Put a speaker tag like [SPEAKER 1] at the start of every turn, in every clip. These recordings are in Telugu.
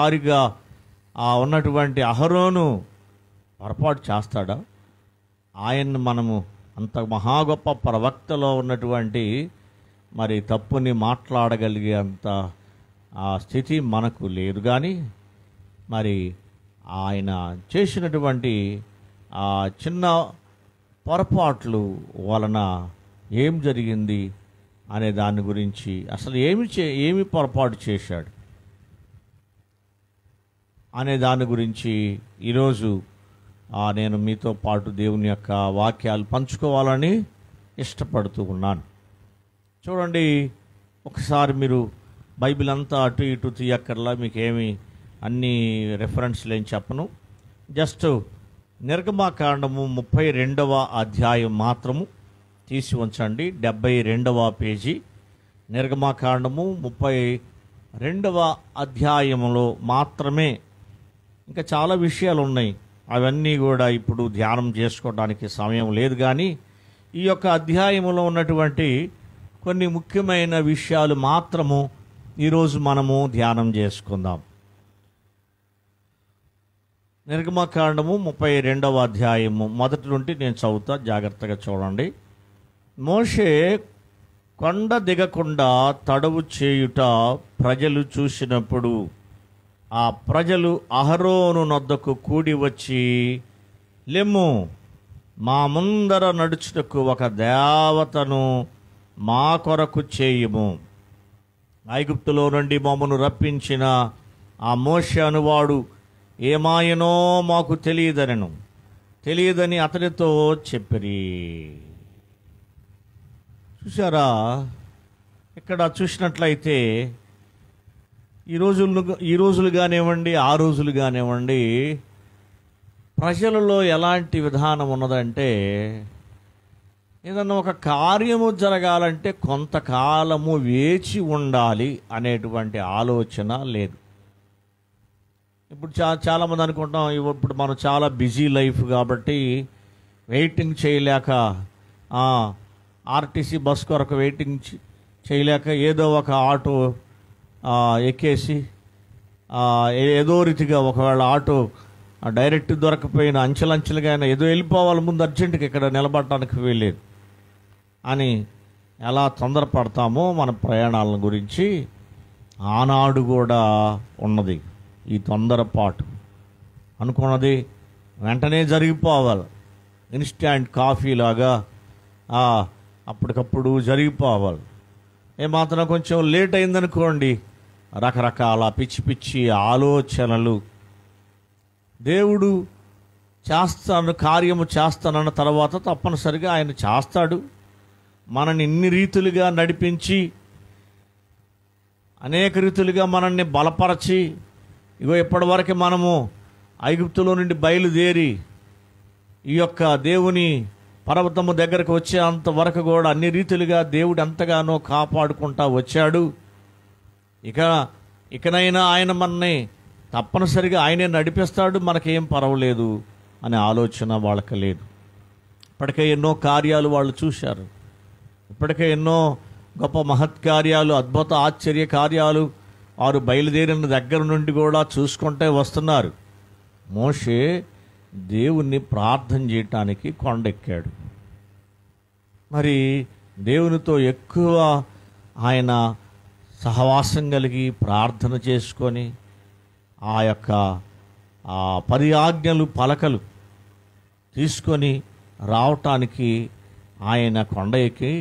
[SPEAKER 1] అధికారిగా ఆ ఉన్నటువంటి అహరోను పొరపాటు చేస్తాడా ఆయన్ని మనము అంత మహా గొప్ప ప్రవక్తలో ఉన్నటువంటి మరి తప్పుని మాట్లాడగలిగే అంత ఆ స్థితి మనకు లేదు కానీ మరి ఆయన చేసినటువంటి ఆ చిన్న పొరపాట్లు వలన ఏం జరిగింది అనే దాని గురించి అసలు ఏమి చే ఏమి పొరపాటు చేశాడు అనే దాని గురించి ఈరోజు నేను మీతో పాటు దేవుని యొక్క వాక్యాలు పంచుకోవాలని ఇష్టపడుతూ ఉన్నాను చూడండి ఒకసారి మీరు బైబిల్ అంతా అటు ఇటు తీయక్కర్లా మీకేమి అన్ని రెఫరెన్స్లు ఏం చెప్పను జస్ట్ నిర్గమాకాండము ముప్పై రెండవ అధ్యాయం మాత్రము తీసి ఉంచండి డెబ్బై రెండవ పేజీ నిర్గమాకాండము ముప్పై రెండవ అధ్యాయంలో మాత్రమే ఇంకా చాలా విషయాలు ఉన్నాయి అవన్నీ కూడా ఇప్పుడు ధ్యానం చేసుకోవడానికి సమయం లేదు కానీ ఈ యొక్క అధ్యాయములో ఉన్నటువంటి కొన్ని ముఖ్యమైన విషయాలు మాత్రము ఈరోజు మనము ధ్యానం చేసుకుందాం నిర్గమకాండము ముప్పై రెండవ అధ్యాయము మొదటి నుండి నేను చదువుతా జాగ్రత్తగా చూడండి మోషే కొండ దిగకుండా తడవు చేయుట ప్రజలు చూసినప్పుడు ఆ ప్రజలు అహరోను నొద్దకు కూడి వచ్చి లెమ్ము మా ముందర నడుచుటకు ఒక దేవతను మా కొరకు చేయుము ఐగుప్తులో నుండి మమ్మను రప్పించిన ఆ మోష అనువాడు ఏమాయనో మాకు తెలియదనను తెలియదని అతనితో చెప్పిరి చూసారా ఇక్కడ చూసినట్లయితే ఈ రోజులు ఈ రోజులు కానివ్వండి ఆ రోజులు కానివ్వండి ప్రజలలో ఎలాంటి విధానం ఉన్నదంటే ఏదన్నా ఒక కార్యము జరగాలంటే కొంతకాలము వేచి ఉండాలి అనేటువంటి ఆలోచన లేదు ఇప్పుడు చా చాలామంది అనుకుంటాం ఇప్పుడు మనం చాలా బిజీ లైఫ్ కాబట్టి వెయిటింగ్ చేయలేక ఆర్టీసీ బస్ కొరకు వెయిటింగ్ చేయలేక ఏదో ఒక ఆటో ఎక్కేసి ఏదో రీతిగా ఒకవేళ ఆటో డైరెక్ట్ దొరకపోయిన అంచెలంచెలుగా అయినా ఏదో వెళ్ళిపోవాలి ముందు అర్జెంటుగా ఇక్కడ నిలబడటానికి వీలేదు అని ఎలా తొందరపడతామో మన ప్రయాణాలను గురించి ఆనాడు కూడా ఉన్నది ఈ తొందరపాటు అనుకున్నది వెంటనే జరిగిపోవాలి ఇన్స్టాంట్ కాఫీ లాగా అప్పటికప్పుడు జరిగిపోవాలి ఏమాత్రం కొంచెం లేట్ అయిందనుకోండి రకరకాల పిచ్చి పిచ్చి ఆలోచనలు దేవుడు చేస్తాను కార్యము చేస్తానన్న తర్వాత తప్పనిసరిగా ఆయన చేస్తాడు మనని ఇన్ని రీతులుగా నడిపించి అనేక రీతులుగా మనల్ని బలపరచి ఇగో ఇప్పటివరకు మనము ఐగుప్తులో నుండి బయలుదేరి ఈ యొక్క దేవుని పర్వతము దగ్గరకు వచ్చేంత వరకు కూడా అన్ని రీతులుగా దేవుడు ఎంతగానో కాపాడుకుంటా వచ్చాడు ఇక ఇకనైనా ఆయన మనని తప్పనిసరిగా ఆయనే నడిపిస్తాడు మనకేం పర్వలేదు అనే ఆలోచన వాళ్ళకి లేదు ఇప్పటికే ఎన్నో కార్యాలు వాళ్ళు చూశారు ఇప్పటికే ఎన్నో గొప్ప మహత్కార్యాలు అద్భుత ఆశ్చర్య కార్యాలు వారు బయలుదేరిన దగ్గర నుండి కూడా చూసుకుంటే వస్తున్నారు మోషే దేవుణ్ణి ప్రార్థన చేయటానికి కొండెక్కాడు మరి దేవునితో ఎక్కువ ఆయన సహవాసం కలిగి ప్రార్థన చేసుకొని ఆ యొక్క ఆ పరియాజ్ఞలు పలకలు తీసుకొని రావటానికి ఆయన కొండ ఎక్కి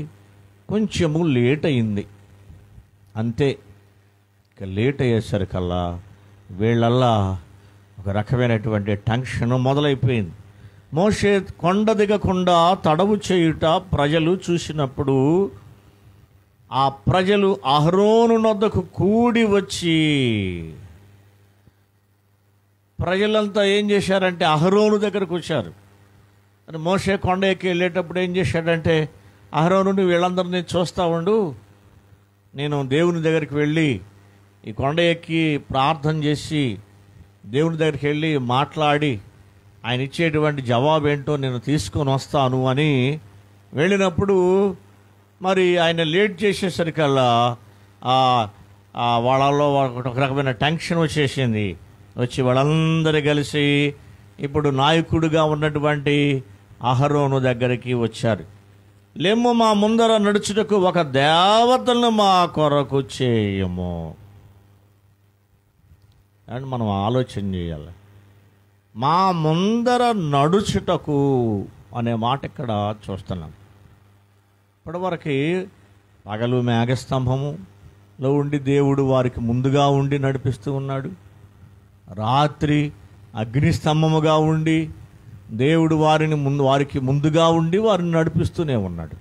[SPEAKER 1] కొంచెము లేట్ అయింది అంతే ఇక లేట్ అయ్యేసరికల్లా వీళ్ళల్లా ఒక రకమైనటువంటి టెన్షన్ మొదలైపోయింది మోషే కొండ దిగకుండా తడవు చేయుట ప్రజలు చూసినప్పుడు ఆ ప్రజలు అహరోను నొద్దకు కూడి వచ్చి ప్రజలంతా ఏం చేశారంటే అహరోను దగ్గరకు వచ్చారు అని మోసే కొండ ఎక్కి వెళ్ళేటప్పుడు ఏం చేశాడంటే అహరోను వీళ్ళందరినీ చూస్తూ ఉండు నేను దేవుని దగ్గరికి వెళ్ళి ఈ కొండ ఎక్కి ప్రార్థన చేసి దేవుని దగ్గరికి వెళ్ళి మాట్లాడి ఆయన ఇచ్చేటువంటి జవాబు ఏంటో నేను తీసుకొని వస్తాను అని వెళ్ళినప్పుడు మరి ఆయన లేట్ చేసేసరికల్లా వాళ్ళలో ఒక రకమైన టెన్షన్ వచ్చేసింది వచ్చి వాళ్ళందరూ కలిసి ఇప్పుడు నాయకుడిగా ఉన్నటువంటి అహరోను దగ్గరికి వచ్చారు లేమో మా ముందర నడుచుటకు ఒక దేవతలను మా కొరకు చేయము అండ్ మనం ఆలోచన చేయాలి మా ముందర నడుచుటకు అనే మాట ఇక్కడ చూస్తున్నాం ఇప్పటివరకు పగలు మేఘస్తంభములో ఉండి దేవుడు వారికి ముందుగా ఉండి నడిపిస్తూ ఉన్నాడు రాత్రి అగ్నిస్తంభముగా ఉండి దేవుడు వారిని ముందు వారికి ముందుగా ఉండి వారిని నడిపిస్తూనే ఉన్నాడు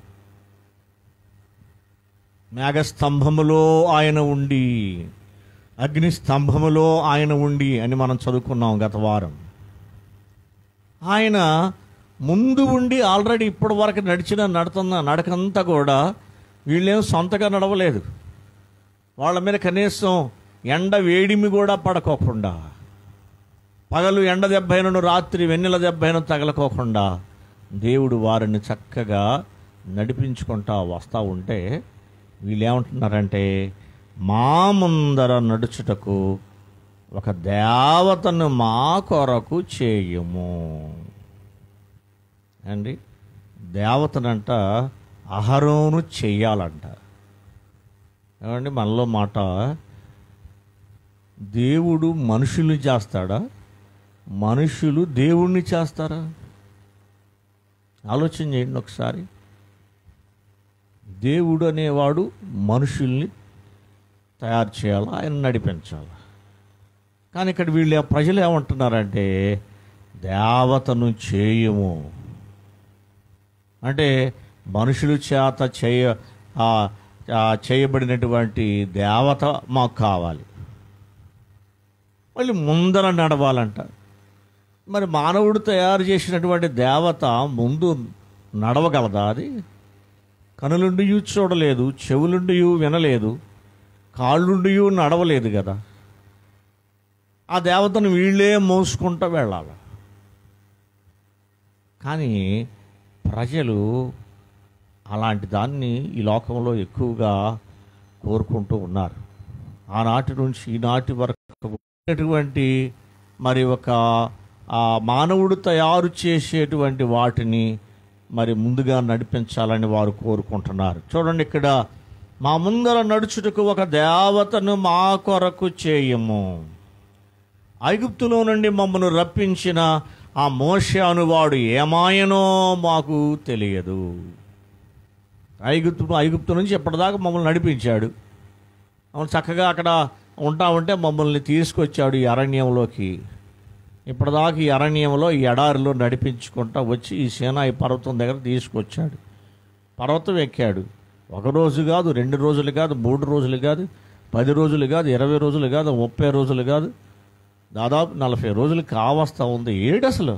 [SPEAKER 1] మేఘస్తంభములో ఆయన ఉండి అగ్నిస్తంభములో ఆయన ఉండి అని మనం చదువుకున్నాం గత వారం ఆయన ముందు ఉండి ఆల్రెడీ ఇప్పటి వరకు నడిచిన నడుతున్న నడకంతా కూడా వీళ్ళేం సొంతగా నడవలేదు వాళ్ళ మీద కనీసం ఎండ వేడిమి కూడా పడకోకుండా పగలు ఎండ దెబ్బైనను రాత్రి వెన్నెల దెబ్బైన తగలకోకుండా దేవుడు వారిని చక్కగా నడిపించుకుంటా వస్తూ ఉంటే వీళ్ళేమంటున్నారంటే మా ముందర నడుచుటకు ఒక దేవతను మా కొరకు చేయము అండి దేవతనంట అహరోను చెయ్యాలంట ఏమండి మనలో మాట దేవుడు మనుషుల్ని చేస్తాడా మనుషులు దేవుణ్ణి చేస్తారా ఆలోచన చేయండి ఒకసారి దేవుడు అనేవాడు మనుషుల్ని తయారు చేయాలా ఆయన నడిపించాలా కానీ ఇక్కడ వీళ్ళు ప్రజలు ఏమంటున్నారంటే దేవతను చేయము అంటే మనుషుల చేత చేయ చేయబడినటువంటి దేవత మాకు కావాలి మళ్ళీ ముందర నడవాలంట మరి మానవుడు తయారు చేసినటువంటి దేవత ముందు నడవగలదా అది కనులుండి చూడలేదు చెవులుండి వినలేదు కాళ్ళుండి నడవలేదు కదా ఆ దేవతను వీళ్ళే మోసుకుంటూ వెళ్ళాలి కానీ ప్రజలు అలాంటి దాన్ని ఈ లోకంలో ఎక్కువగా కోరుకుంటూ ఉన్నారు ఆనాటి నుంచి ఈనాటి వరకు ఉన్నటువంటి మరి ఒక మానవుడు తయారు చేసేటువంటి వాటిని మరి ముందుగా నడిపించాలని వారు కోరుకుంటున్నారు చూడండి ఇక్కడ మా ముందర నడుచుటకు ఒక దేవతను మా కొరకు చేయము ఐగుప్తులో నుండి మమ్మను రప్పించిన ఆ మోస అనువాడు ఏమాయనో మాకు తెలియదు ఐగుప్తు ఐగుప్తు నుంచి ఎప్పటిదాకా మమ్మల్ని నడిపించాడు అవును చక్కగా అక్కడ ఉంటా ఉంటే మమ్మల్ని తీసుకొచ్చాడు ఈ అరణ్యంలోకి ఇప్పటిదాకా ఈ అరణ్యంలో ఈ ఎడారిలో నడిపించుకుంటా వచ్చి ఈ సేనాయి పర్వతం దగ్గర తీసుకొచ్చాడు పర్వతం ఎక్కాడు ఒక రోజు కాదు రెండు రోజులు కాదు మూడు రోజులు కాదు పది రోజులు కాదు ఇరవై రోజులు కాదు ముప్పై రోజులు కాదు దాదాపు నలభై రోజులు కావస్తా ఉంది ఏడు అసలు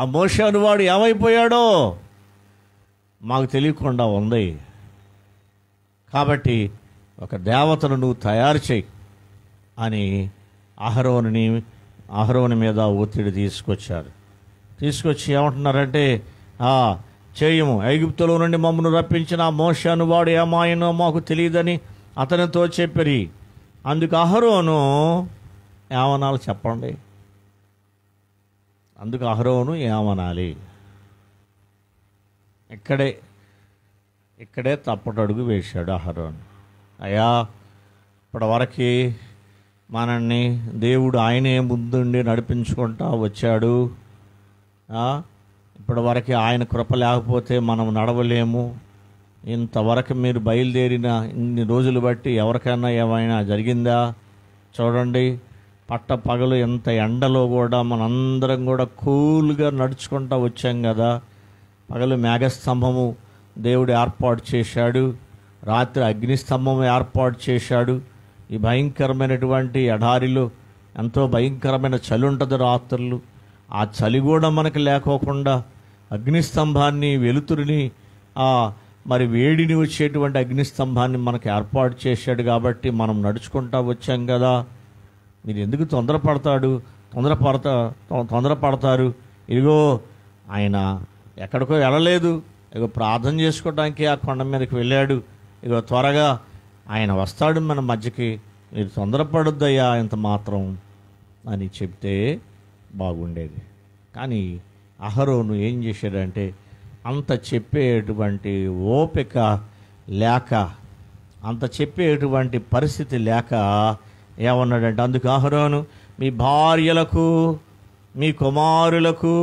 [SPEAKER 1] ఆ మోషే అనువాడు ఏమైపోయాడో మాకు తెలియకుండా ఉంది కాబట్టి ఒక దేవతను నువ్వు తయారు చేయి అని అహరోని అహరోని మీద ఒత్తిడి తీసుకొచ్చారు తీసుకొచ్చి ఏమంటున్నారంటే చేయము ఐగుప్తులో నుండి మమ్మను రప్పించిన మోషను వాడు ఏమాయనో మాకు తెలియదని అతనితో చెప్పరి అందుకు అహరోను ఏమనాలి చెప్పండి అందుకు అహరోను ఏమనాలి ఇక్కడే ఇక్కడే తప్పటడుగు వేశాడు అహరోను అయ్యా ఇప్పటివరకు మనల్ని దేవుడు ఆయనే ముందుండి నడిపించుకుంటా వచ్చాడు ఇప్పటివరకు ఆయన కృప లేకపోతే మనం నడవలేము ఇంతవరకు మీరు బయలుదేరిన ఇన్ని రోజులు బట్టి ఎవరికైనా ఏమైనా జరిగిందా చూడండి పట్ట పగలు ఎంత ఎండలో కూడా మనందరం కూడా కూల్గా నడుచుకుంటూ వచ్చాం కదా పగలు మేఘస్తంభము దేవుడు ఏర్పాటు చేశాడు రాత్రి అగ్నిస్తంభం ఏర్పాటు చేశాడు ఈ భయంకరమైనటువంటి ఎడారిలో ఎంతో భయంకరమైన చలి ఉంటుంది రాత్రులు ఆ చలి కూడా మనకి లేకోకుండా అగ్నిస్తంభాన్ని వెలుతురిని మరి వేడిని వచ్చేటువంటి అగ్నిస్తంభాన్ని మనకు ఏర్పాటు చేశాడు కాబట్టి మనం నడుచుకుంటా వచ్చాం కదా మీరు ఎందుకు తొందరపడతాడు తొందరపడతా తొందరపడతారు ఇదిగో ఆయన ఎక్కడికో వెళ్ళలేదు ఇగో ప్రార్థన చేసుకోవడానికి ఆ కొండ మీదకి వెళ్ళాడు ఇగో త్వరగా ఆయన వస్తాడు మన మధ్యకి మీరు తొందరపడొద్దయ్యా ఇంత మాత్రం అని చెప్తే బాగుండేది కానీ అహరోను ఏం చేశాడంటే అంత చెప్పేటువంటి ఓపిక లేక అంత చెప్పేటువంటి పరిస్థితి లేక ఏమన్నాడంటే అందుకు అహరోను మీ భార్యలకు మీ కుమారులకు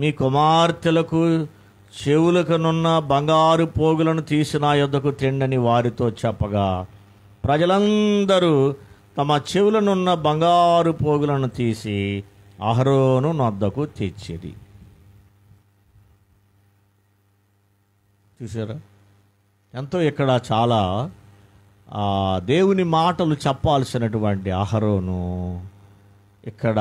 [SPEAKER 1] మీ కుమార్తెలకు చెవులకునున్న బంగారు పోగులను తీసి నా యొద్దకు తిండని వారితో చెప్పగా ప్రజలందరూ తమ చెవులనున్న బంగారు పోగులను తీసి అహరోను నొద్దకు తెచ్చేది చూసారా ఎంతో ఇక్కడ చాలా దేవుని మాటలు చెప్పాల్సినటువంటి అహరోను ఇక్కడ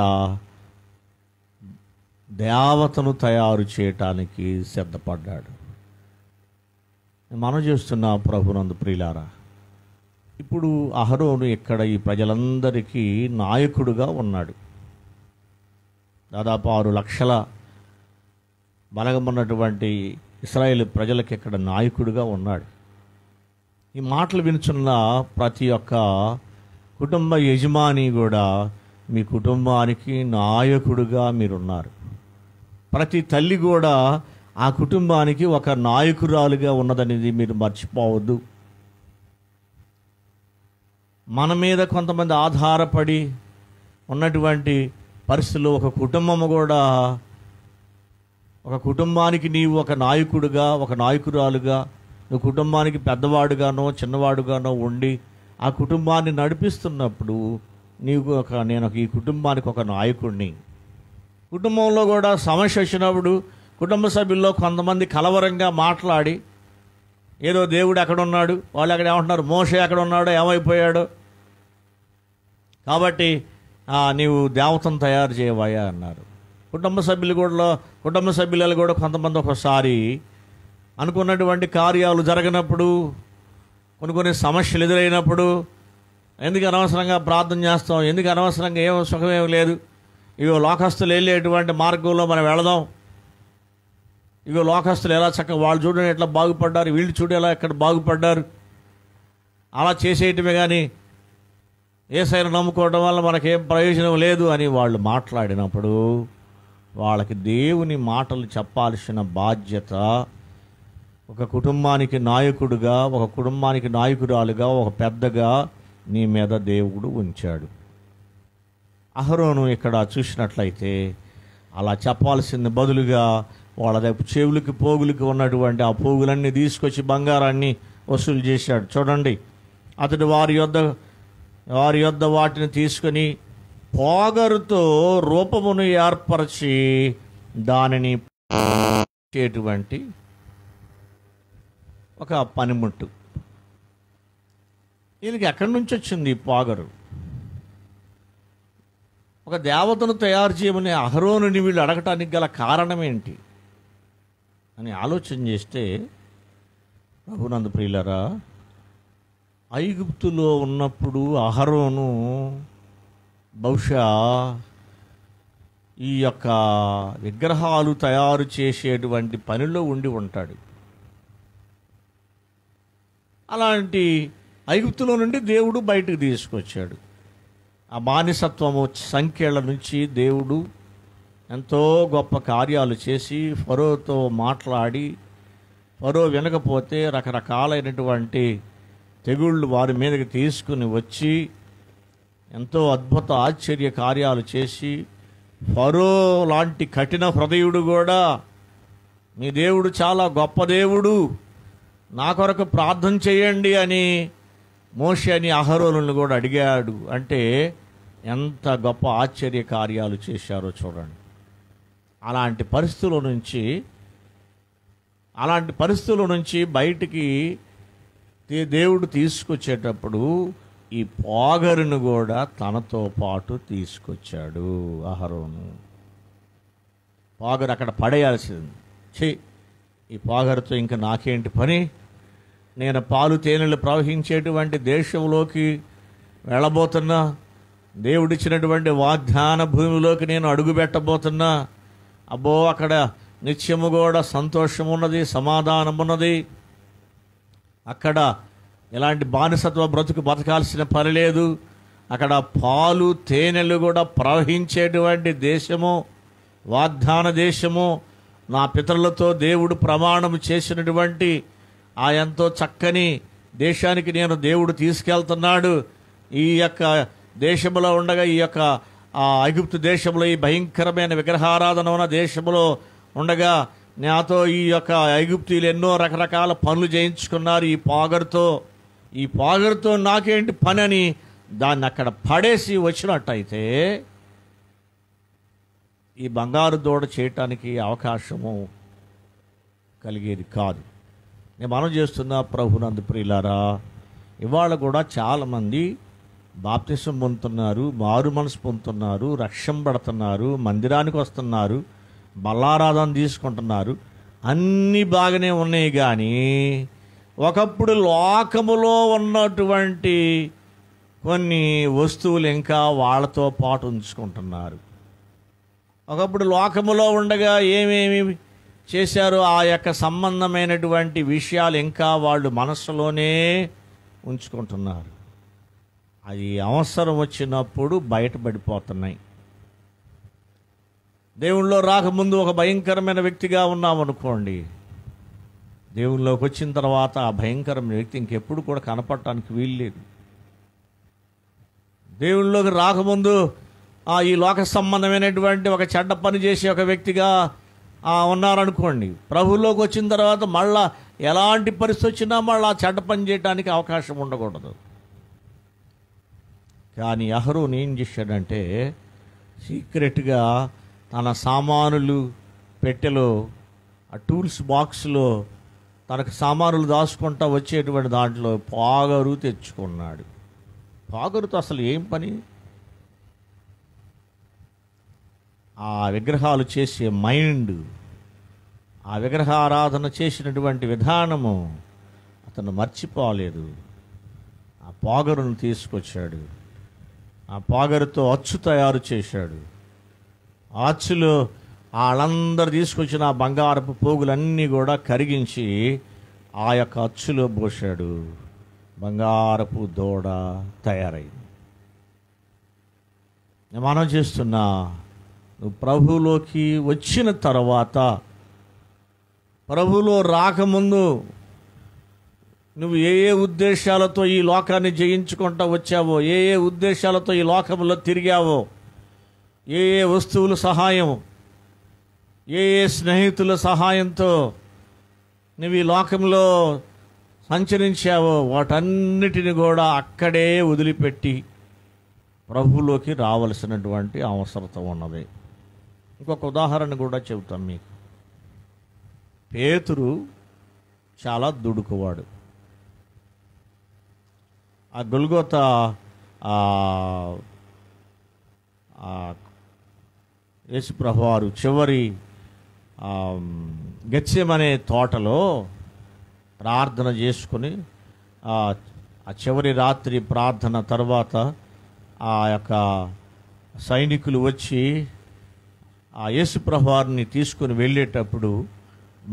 [SPEAKER 1] దేవతను తయారు చేయటానికి సిద్ధపడ్డాడు మనం చేస్తున్న ప్రభునందు ప్రియులారా ఇప్పుడు అహరోను ఇక్కడ ఈ ప్రజలందరికీ నాయకుడుగా ఉన్నాడు దాదాపు ఆరు లక్షల బలగమన్నటువంటి ఇస్రాయేల్ ప్రజలకు ఇక్కడ నాయకుడిగా ఉన్నాడు ఈ మాటలు వినుచున్న ప్రతి ఒక్క కుటుంబ యజమాని కూడా మీ కుటుంబానికి నాయకుడుగా మీరున్నారు ప్రతి తల్లి కూడా ఆ కుటుంబానికి ఒక నాయకురాలుగా ఉన్నదనేది మీరు మర్చిపోవద్దు మన మీద కొంతమంది ఆధారపడి ఉన్నటువంటి పరిస్థితుల్లో ఒక కుటుంబము కూడా ఒక కుటుంబానికి నీవు ఒక నాయకుడుగా ఒక నాయకురాలుగా నువ్వు కుటుంబానికి పెద్దవాడుగానో చిన్నవాడుగానో ఉండి ఆ కుటుంబాన్ని నడిపిస్తున్నప్పుడు నీకు ఒక నేను ఈ కుటుంబానికి ఒక నాయకుడిని కుటుంబంలో కూడా సమస్య వచ్చినప్పుడు కుటుంబ సభ్యుల్లో కొంతమంది కలవరంగా మాట్లాడి ఏదో దేవుడు అక్కడ ఉన్నాడు వాళ్ళు అక్కడ ఏమంటున్నారు మోస ఎక్కడ ఉన్నాడో ఏమైపోయాడో కాబట్టి నీవు దేవతను తయారు చేయవయ్యా అన్నారు కుటుంబ సభ్యులు కూడా కుటుంబ సభ్యులలో కూడా కొంతమంది ఒకసారి అనుకున్నటువంటి కార్యాలు జరగనప్పుడు కొన్ని కొన్ని సమస్యలు ఎదురైనప్పుడు ఎందుకు అనవసరంగా ప్రార్థన చేస్తాం ఎందుకు అనవసరంగా ఏం సుఖమేం లేదు ఇవో లోకస్తులు వెళ్ళేటువంటి మార్గంలో మనం వెళదాం ఇవో లోకస్తులు ఎలా చక్కగా వాళ్ళు చూడని ఎట్లా బాగుపడ్డారు వీళ్ళు చూడేలా ఎక్కడ బాగుపడ్డారు అలా చేసేయటమే కానీ ఏసైనా నమ్ముకోవడం వల్ల మనకేం ప్రయోజనం లేదు అని వాళ్ళు మాట్లాడినప్పుడు వాళ్ళకి దేవుని మాటలు చెప్పాల్సిన బాధ్యత ఒక కుటుంబానికి నాయకుడుగా ఒక కుటుంబానికి నాయకురాలుగా ఒక పెద్దగా నీ మీద దేవుడు ఉంచాడు అహరోను ఇక్కడ చూసినట్లయితే అలా చెప్పాల్సింది బదులుగా వాళ్ళ దగ్గర చెవులకి పోగులకి ఉన్నటువంటి ఆ పోగులన్నీ తీసుకొచ్చి బంగారాన్ని వసూలు చేశాడు చూడండి అతడు వారి యొద్ వారి యొద్ వాటిని తీసుకొని పోగరుతో రూపమును ఏర్పరిచి దానిని చేటువంటి ఒక పనిముట్టు దీనికి ఎక్కడి నుంచి వచ్చింది పాగరు ఒక దేవతను తయారు చేయమని అహరోనుని వీళ్ళు అడగటానికి గల కారణం ఏంటి అని ఆలోచన చేస్తే ప్రభునంద ప్రియులరా ఐగుప్తులో ఉన్నప్పుడు అహరోను బహుశా ఈ యొక్క విగ్రహాలు తయారు చేసేటువంటి పనిలో ఉండి ఉంటాడు అలాంటి ఐగుప్తులో నుండి దేవుడు బయటకు తీసుకొచ్చాడు ఆ బానిసత్వము సంఖ్యల నుంచి దేవుడు ఎంతో గొప్ప కార్యాలు చేసి ఫరోతో మాట్లాడి ఫరో వినకపోతే రకరకాలైనటువంటి తెగుళ్ళు వారి మీదకి తీసుకుని వచ్చి ఎంతో అద్భుత ఆశ్చర్య కార్యాలు చేసి ఫరో లాంటి కఠిన హృదయుడు కూడా మీ దేవుడు చాలా గొప్ప దేవుడు నా కొరకు ప్రార్థన చేయండి అని మోషి అని అహరోలను కూడా అడిగాడు అంటే ఎంత గొప్ప ఆశ్చర్య కార్యాలు చేశారో చూడండి అలాంటి పరిస్థితుల నుంచి అలాంటి పరిస్థితుల నుంచి బయటికి దేవుడు తీసుకొచ్చేటప్పుడు ఈ పోగరును కూడా తనతో పాటు తీసుకొచ్చాడు అహరోను పాగరు అక్కడ పడేయాల్సింది చెయ్యి ఈ పాగరుతో ఇంకా నాకేంటి పని నేను పాలు తేనెలు ప్రవహించేటువంటి దేశంలోకి వెళ్ళబోతున్నా దేవుడిచ్చినటువంటి వాగ్దాన భూమిలోకి నేను అడుగు పెట్టబోతున్నా అబ్బో అక్కడ నిత్యము కూడా సంతోషం ఉన్నది సమాధానం ఉన్నది అక్కడ ఎలాంటి బానిసత్వ బ్రతుకు బతకాల్సిన పని లేదు అక్కడ పాలు తేనెలు కూడా ప్రవహించేటువంటి దేశము వాగ్దాన దేశము నా పితరులతో దేవుడు ప్రమాణం చేసినటువంటి ఆ ఎంతో చక్కని దేశానికి నేను దేవుడు తీసుకెళ్తున్నాడు ఈ యొక్క దేశంలో ఉండగా ఈ యొక్క ఐగుప్తు దేశంలో ఈ భయంకరమైన విగ్రహారాధన ఉన్న దేశంలో ఉండగా నాతో ఈ యొక్క ఐగుప్తీలు ఎన్నో రకరకాల పనులు చేయించుకున్నారు ఈ పాగరుతో ఈ పాగరుతో నాకేంటి పని అని దాన్ని అక్కడ పడేసి వచ్చినట్టయితే ఈ బంగారు దూడ చేయటానికి అవకాశము కలిగేది కాదు నేను మనం చేస్తున్న నందు ప్రియులారా ఇవాళ కూడా చాలామంది బాప్తిసం పొందుతున్నారు మారు మనసు పొందుతున్నారు రక్షం పడుతున్నారు మందిరానికి వస్తున్నారు బల్లారాధన తీసుకుంటున్నారు అన్నీ బాగానే ఉన్నాయి కానీ ఒకప్పుడు లోకములో ఉన్నటువంటి కొన్ని వస్తువులు ఇంకా వాళ్ళతో పాటు ఉంచుకుంటున్నారు ఒకప్పుడు లోకములో ఉండగా ఏమేమి చేశారో ఆ యొక్క సంబంధమైనటువంటి విషయాలు ఇంకా వాళ్ళు మనస్సులోనే ఉంచుకుంటున్నారు అది అవసరం వచ్చినప్పుడు బయటపడిపోతున్నాయి దేవుళ్ళో రాకముందు ఒక భయంకరమైన వ్యక్తిగా ఉన్నాం అనుకోండి దేవుళ్ళలోకి వచ్చిన తర్వాత ఆ భయంకరమైన వ్యక్తి ఇంకెప్పుడు కూడా కనపడటానికి వీల్లేదు దేవుళ్ళలోకి రాకముందు ఆ ఈ లోక సంబంధమైనటువంటి ఒక చెడ్డ పని చేసే ఒక వ్యక్తిగా ఉన్నారనుకోండి ప్రభుల్లోకి వచ్చిన తర్వాత మళ్ళా ఎలాంటి పరిస్థితి వచ్చినా మళ్ళీ ఆ చెడ్డ పని చేయడానికి అవకాశం ఉండకూడదు కానీ అహరూన్ ఏం చేశాడంటే సీక్రెట్గా తన సామానులు పెట్టెలో ఆ టూల్స్ బాక్స్లో తనకు సామానులు దాచుకుంటా వచ్చేటువంటి దాంట్లో పాగరు తెచ్చుకున్నాడు పాగరుతో అసలు ఏం పని ఆ విగ్రహాలు చేసే మైండ్ ఆ విగ్రహారాధన చేసినటువంటి విధానము అతను మర్చిపోలేదు ఆ పాగరును తీసుకొచ్చాడు ఆ పాగరుతో అచ్చు తయారు చేశాడు ఆ అచ్చులో వాళ్ళందరూ తీసుకొచ్చిన ఆ బంగారపు పోగులన్నీ కూడా కరిగించి ఆ యొక్క అచ్చులో పోశాడు బంగారపు దూడ తయారైంది మనం చేస్తున్నా నువ్వు ప్రభువులోకి వచ్చిన తర్వాత ప్రభువులో రాకముందు నువ్వు ఏ ఏ ఉద్దేశాలతో ఈ లోకాన్ని జయించుకుంటా వచ్చావో ఏ ఏ ఉద్దేశాలతో ఈ లోకంలో తిరిగావో ఏ ఏ వస్తువుల సహాయం ఏ ఏ స్నేహితుల సహాయంతో నువ్వు ఈ లోకంలో సంచరించావో వాటన్నిటిని కూడా అక్కడే వదిలిపెట్టి ప్రభులోకి రావలసినటువంటి అవసరత ఉన్నది ఇంకొక ఉదాహరణ కూడా చెబుతాం మీకు పేతురు చాలా దుడుకువాడు ఆ గొల్గోత యేసుప్రభు వారు చివరి గత్యమనే తోటలో ప్రార్థన చేసుకుని ఆ చివరి రాత్రి ప్రార్థన తర్వాత ఆ యొక్క సైనికులు వచ్చి ఆ యేసు ప్రభువారిని తీసుకుని వెళ్ళేటప్పుడు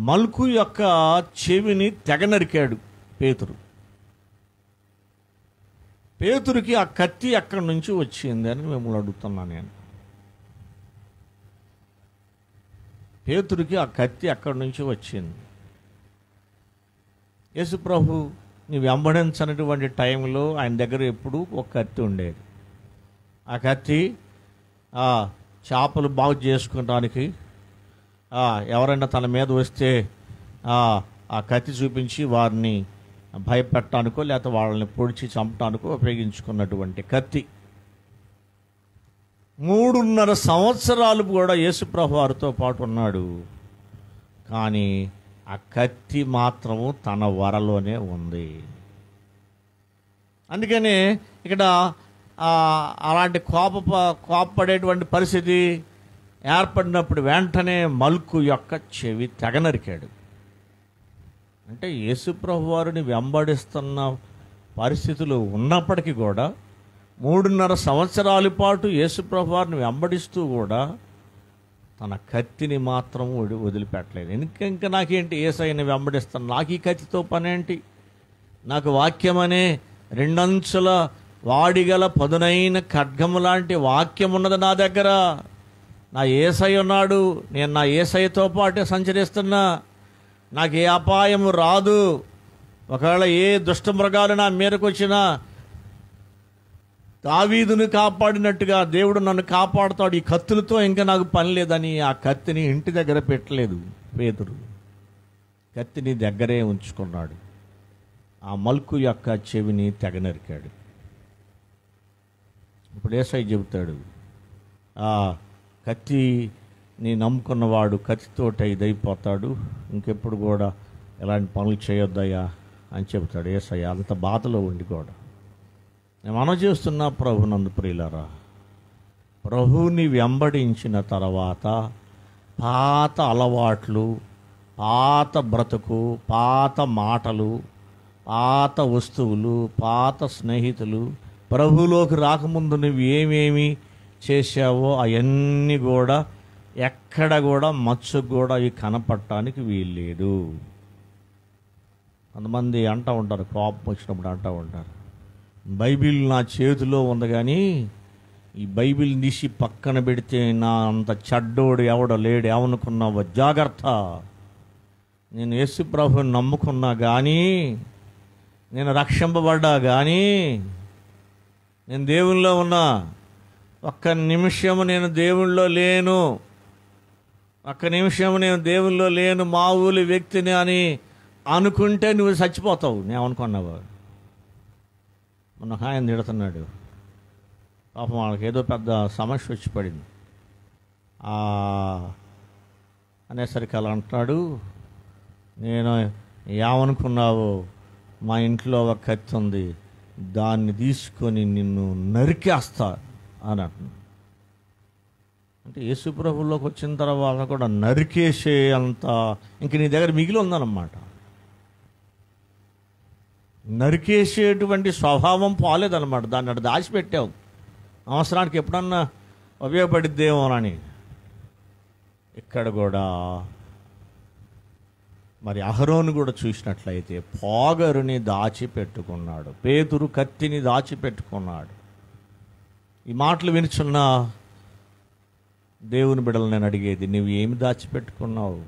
[SPEAKER 1] మల్కు యొక్క చెవిని తెగ నరికాడు పేతురు పేతురికి ఆ కత్తి అక్కడి నుంచి వచ్చింది అని మిమ్మల్ని అడుగుతున్నాను నేను పేతురికి ఆ కత్తి అక్కడి నుంచి వచ్చింది యేసు ప్రభు నీ వెంబడించినటువంటి టైంలో ఆయన దగ్గర ఎప్పుడు ఒక కత్తి ఉండేది ఆ కత్తి చేపలు బాగు చేసుకోవడానికి ఎవరైనా తన మీద వస్తే ఆ కత్తి చూపించి వారిని భయపెట్టడానికో లేకపోతే వాళ్ళని పొడిచి చంపడానికో ఉపయోగించుకున్నటువంటి కత్తి మూడున్నర సంవత్సరాలు కూడా యేసుప్రభు వారితో పాటు ఉన్నాడు కానీ ఆ కత్తి మాత్రము తన వరలోనే ఉంది అందుకనే ఇక్కడ అలాంటి కోప కోపపడేటువంటి పరిస్థితి ఏర్పడినప్పుడు వెంటనే మల్కు యొక్క చెవి తెగనరికాడు అంటే యేసుప్రభు వారిని వెంబడిస్తున్న పరిస్థితులు ఉన్నప్పటికీ కూడా మూడున్నర సంవత్సరాల పాటు యేసుప్రభు వారిని వెంబడిస్తూ కూడా తన కత్తిని మాత్రం వదిలిపెట్టలేదు ఇంకా ఇంకా నాకేంటి ఏసైని వెంబడిస్తాను నాకు ఈ కత్తితో పనేంటి నాకు వాక్యం అనే రెండంచుల వాడిగల పదునైన ఖడ్గము లాంటి వాక్యం ఉన్నది నా దగ్గర నా ఏసై ఉన్నాడు నేను నా ఏసైతో పాటే సంచరిస్తున్నా నాకు ఏ అపాయము రాదు ఒకవేళ ఏ దుష్టమృగాలు నా మేరకు వచ్చినా దావీదును కాపాడినట్టుగా దేవుడు నన్ను కాపాడుతాడు ఈ కత్తులతో ఇంకా నాకు పని లేదని ఆ కత్తిని ఇంటి దగ్గర పెట్టలేదు పేదరు కత్తిని దగ్గరే ఉంచుకున్నాడు ఆ మల్కు యొక్క చెవిని తెగనరికాడు ఇప్పుడు ఏసై చెబుతాడు ఆ కత్తి నీ నమ్ముకున్నవాడు కత్తితోటి ఇదైపోతాడు ఇంకెప్పుడు కూడా ఎలాంటి పనులు చేయొద్దయ్యా అని చెబుతాడు ఏసయ్య అంత బాధలో ఉండి కూడా నేను మనం చేస్తున్న నందు ప్రియులరా ప్రభువుని వెంబడించిన తర్వాత పాత అలవాట్లు పాత బ్రతుకు పాత మాటలు పాత వస్తువులు పాత స్నేహితులు ప్రభువులోకి రాకముందు నువ్వు ఏమేమి చేశావో అవన్నీ కూడా ఎక్కడ కూడా మచ్చు కూడా అవి కనపడటానికి వీల్లేదు కొంతమంది అంటూ ఉంటారు కోపం వచ్చినప్పుడు అంటూ ఉంటారు బైబిల్ నా చేతిలో ఉంది కానీ ఈ బైబిల్ తీసి పక్కన పెడితే నా అంత చెడ్డోడు ఎవడో లేడు ఏమనుకున్నావు జాగ్రత్త నేను యేసు ప్రభుని నమ్ముకున్నా కానీ నేను రక్షింపబడ్డా కానీ నేను దేవునిలో ఉన్నా ఒక్క నిమిషము నేను దేవునిలో లేను ఒక్క నిమిషము నేను దేవునిలో లేను మా ఊరి వ్యక్తిని అని అనుకుంటే నువ్వు చచ్చిపోతావు నేను అనుకున్నావు మొన్న ఆయన తిడుతున్నాడు పాపం వాళ్ళకి ఏదో పెద్ద సమస్య వచ్చి పడింది అనేసరికి అలా అంటున్నాడు నేను ఏమనుకున్నావు మా ఇంట్లో ఒక కత్తి ఉంది దాన్ని తీసుకొని నిన్ను నరికేస్తా అని అంటున్నాడు అంటే ప్రభుల్లోకి వచ్చిన తర్వాత కూడా నరికేసే అంత ఇంక నీ దగ్గర మిగిలి ఉందన్నమాట నరికేసేటువంటి స్వభావం పోలేదన్నమాట దాన్ని అటు దాచిపెట్టావు అవసరానికి ఎప్పుడన్నా ఉపయోగపడిద్దేమోనని ఇక్కడ కూడా మరి అహరోను కూడా చూసినట్లయితే పోగరుని దాచిపెట్టుకున్నాడు పేతురు కత్తిని దాచిపెట్టుకున్నాడు ఈ మాటలు వినిచున్న దేవుని బిడలు నేను అడిగేది నువ్వు ఏమి దాచిపెట్టుకున్నావు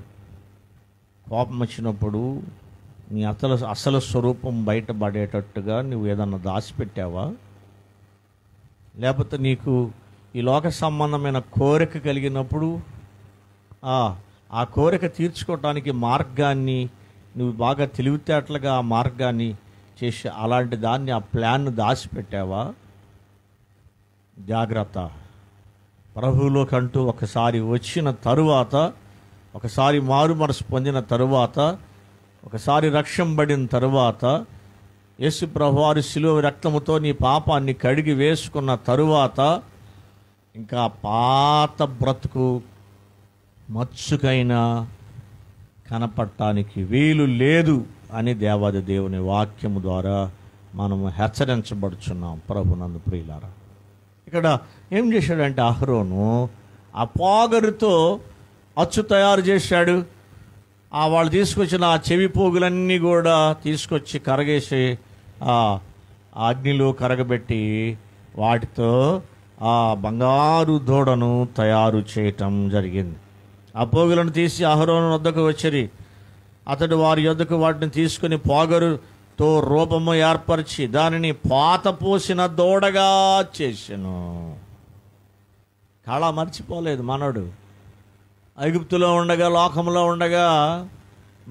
[SPEAKER 1] కోపం వచ్చినప్పుడు నీ అసలు అసలు స్వరూపం బయటపడేటట్టుగా నువ్వు ఏదన్నా దాచిపెట్టావా లేకపోతే నీకు ఈ లోక సంబంధమైన కోరిక కలిగినప్పుడు ఆ కోరిక తీర్చుకోవడానికి మార్గాన్ని నువ్వు బాగా తెలివితేటలుగా ఆ మార్గాన్ని చేసి అలాంటి దాన్ని ఆ ప్లాన్ను దాచిపెట్టావా జాగ్రత్త ప్రభువులోకంటూ ఒకసారి వచ్చిన తరువాత ఒకసారి మారు మనసు పొందిన తరువాత ఒకసారి రక్షంబడిన తరువాత యేసు ప్రభువారి శిలువ రక్తముతో నీ పాపాన్ని కడిగి వేసుకున్న తరువాత ఇంకా పాత బ్రతుకు మచ్చుకైనా కనపడటానికి వీలు లేదు అని దేవాది దేవుని వాక్యము ద్వారా మనం హెచ్చరించబడుచున్నాం నందు ప్రియులారా ఇక్కడ ఏం చేశాడంటే అహరోను ఆ పోగరుతో అచ్చు తయారు చేశాడు ఆ వాళ్ళు తీసుకొచ్చిన ఆ చెవి పోగులన్నీ కూడా తీసుకొచ్చి కరగేసి ఆ అగ్నిలో కరగబెట్టి వాటితో ఆ బంగారు దూడను తయారు చేయటం జరిగింది అపోగులను తీసి అహరోను వద్దకు వచ్చిరి అతడు వారి యొద్దకు వాటిని తీసుకుని పోగరుతో రూపము ఏర్పరిచి దానిని పాత పోసిన దూడగా చేశాను కళ మర్చిపోలేదు మనడు ఐగుప్తులో ఉండగా లోకంలో ఉండగా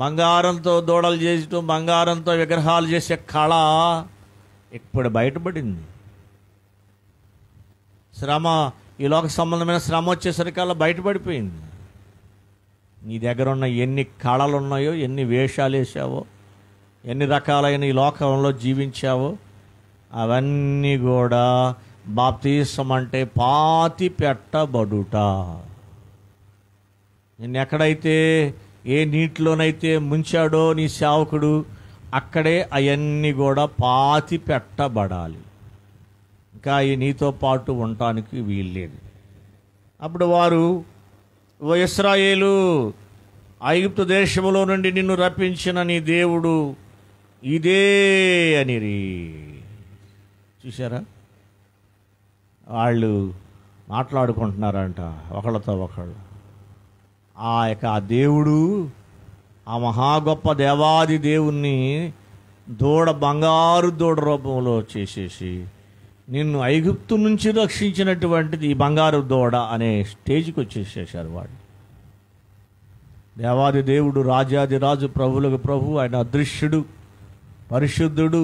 [SPEAKER 1] బంగారంతో దూడలు చేసటం బంగారంతో విగ్రహాలు చేసే కళ ఇప్పుడు బయటపడింది శ్రమ ఈ లోక సంబంధమైన శ్రమ వచ్చేసరికల్లా బయటపడిపోయింది నీ దగ్గర ఉన్న ఎన్ని కళలు ఉన్నాయో ఎన్ని వేషాలు వేసావో ఎన్ని రకాలైన ఈ లోకంలో జీవించావో అవన్నీ కూడా బాప్తీసం అంటే పాతి పెట్టబడుట నిన్న ఎక్కడైతే ఏ నీటిలోనైతే ముంచాడో నీ సేవకుడు అక్కడే అవన్నీ కూడా పాతి పెట్టబడాలి ఇంకా ఈ నీతో పాటు ఉండటానికి వీల్లేదు అప్పుడు వారు ఓ ఇస్రాయేలు ఐగుప్తు దేశములో నుండి నిన్ను రప్పించిన నీ దేవుడు ఇదే అని చూసారా వాళ్ళు మాట్లాడుకుంటున్నారంట ఒకళ్ళతో ఒకళ్ళు ఆ యొక్క ఆ దేవుడు ఆ మహా గొప్ప దేవాది దేవుణ్ణి దూడ బంగారు దూడ రూపంలో చేసేసి నిన్ను ఐగుప్తు నుంచి రక్షించినటువంటిది ఈ బంగారు దోడ అనే స్టేజ్కి వచ్చేసేసారు వాడు దేవాది దేవుడు రాజాది రాజు ప్రభులకు ప్రభు ఆయన అదృశ్యుడు పరిశుద్ధుడు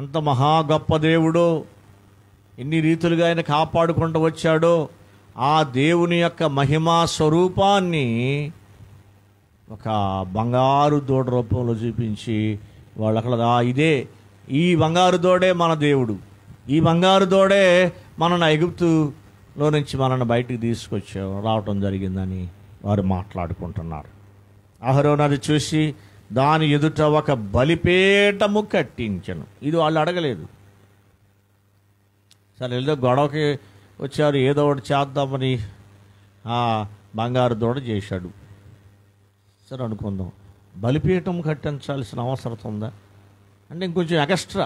[SPEAKER 1] ఎంత మహా గొప్ప దేవుడో ఎన్ని రీతులుగా ఆయన కాపాడుకుంటూ వచ్చాడో ఆ దేవుని యొక్క మహిమా స్వరూపాన్ని ఒక బంగారు దూడ రూపంలో చూపించి వాళ్ళు అక్కడ ఇదే ఈ బంగారు దోడే మన దేవుడు ఈ బంగారు దోడే మనను ఎగుప్తులో నుంచి మనను బయటికి తీసుకొచ్చాం రావటం జరిగిందని వారు మాట్లాడుకుంటున్నారు అహరో నది చూసి దాని ఎదుట ఒక బలిపేటము కట్టించను ఇది వాళ్ళు అడగలేదు సరే ఏదో గొడవకి వచ్చారు ఏదో ఒకటి చేద్దామని బంగారు దోడ చేశాడు సరే అనుకుందాం బలిపీఠం కట్టించాల్సిన అవసరం ఉందా అంటే ఇంకొంచెం ఎక్స్ట్రా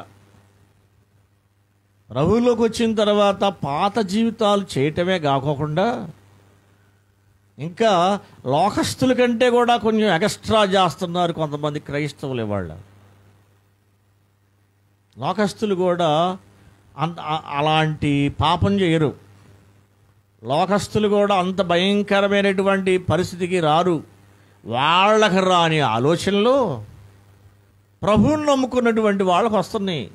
[SPEAKER 1] ప్రభువులోకి వచ్చిన తర్వాత పాత జీవితాలు చేయటమే కాకోకుండా ఇంకా లోకస్తుల కంటే కూడా కొంచెం ఎక్స్ట్రా చేస్తున్నారు కొంతమంది క్రైస్తవులు ఇవాళ లోకస్తులు కూడా అంత అలాంటి పాపం చేయరు లోకస్తులు కూడా అంత భయంకరమైనటువంటి పరిస్థితికి రారు వాళ్ళకి రాని ఆలోచనలో ప్రభువుని నమ్ముకున్నటువంటి వాళ్ళకు వస్తున్నాయి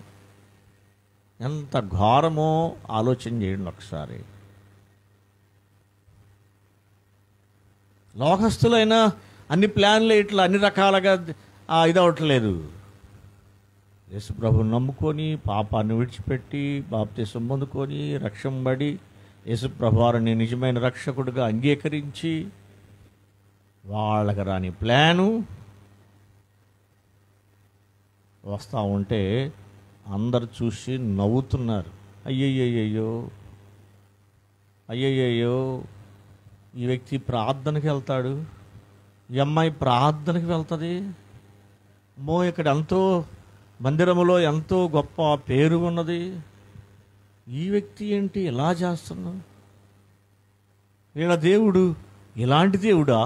[SPEAKER 1] ఎంత ఘోరమో ఆలోచన చేయండి ఒకసారి లోకస్తులైనా అన్ని ప్లాన్లు ఇట్లా అన్ని రకాలుగా ఇది అవ్వట్లేదు యేసు ప్రభువుని నమ్ముకొని పాపాన్ని విడిచిపెట్టి బాప్తి సంబంధుకొని రక్షం పడి యేసు ప్రభువారిని నిజమైన రక్షకుడిగా అంగీకరించి వాళ్ళకి రాని ప్లాను వస్తూ ఉంటే అందరు చూసి నవ్వుతున్నారు అయ్యయ్యయ్యో అయ్యయ్యో ఈ వ్యక్తి ప్రార్థనకి వెళ్తాడు ఈ అమ్మాయి ప్రార్థనకి వెళ్తుంది మో ఇక్కడ ఎంతో మందిరములో ఎంతో గొప్ప పేరు ఉన్నది ఈ వ్యక్తి ఏంటి ఇలా చేస్తున్నా వీళ్ళ దేవుడు ఇలాంటి దేవుడా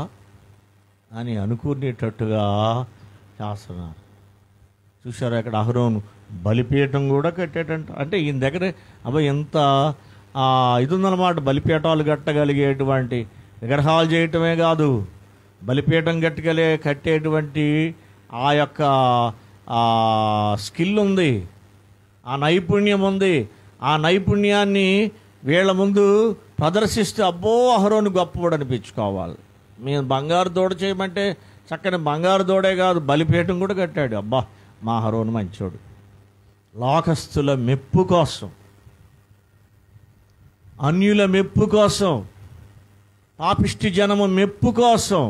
[SPEAKER 1] అని అనుకునేటట్టుగా చేస్తున్నారు చూసారా అక్కడ అహరోను బలిపీఠం కూడా కట్టేటంట అంటే ఈయన దగ్గర అబ్బా ఎంత ఇది ఉందన్నమాట బలిపీఠాలు కట్టగలిగేటువంటి విగ్రహాలు చేయటమే కాదు బలిపీఠం కట్టగలే కట్టేటువంటి ఆ యొక్క స్కిల్ ఉంది ఆ నైపుణ్యం ఉంది ఆ నైపుణ్యాన్ని వీళ్ళ ముందు ప్రదర్శిస్తే అబ్బో అహరోని గొప్పవాడు అనిపించుకోవాలి మేము బంగారు దూడ చేయమంటే చక్కని బంగారు దూడే కాదు బలిపీఠం కూడా కట్టాడు అబ్బా మా హరోను మంచోడు లోకస్తుల మెప్పు కోసం అన్యుల మెప్పు కోసం పాపిష్టి జనము మెప్పు కోసం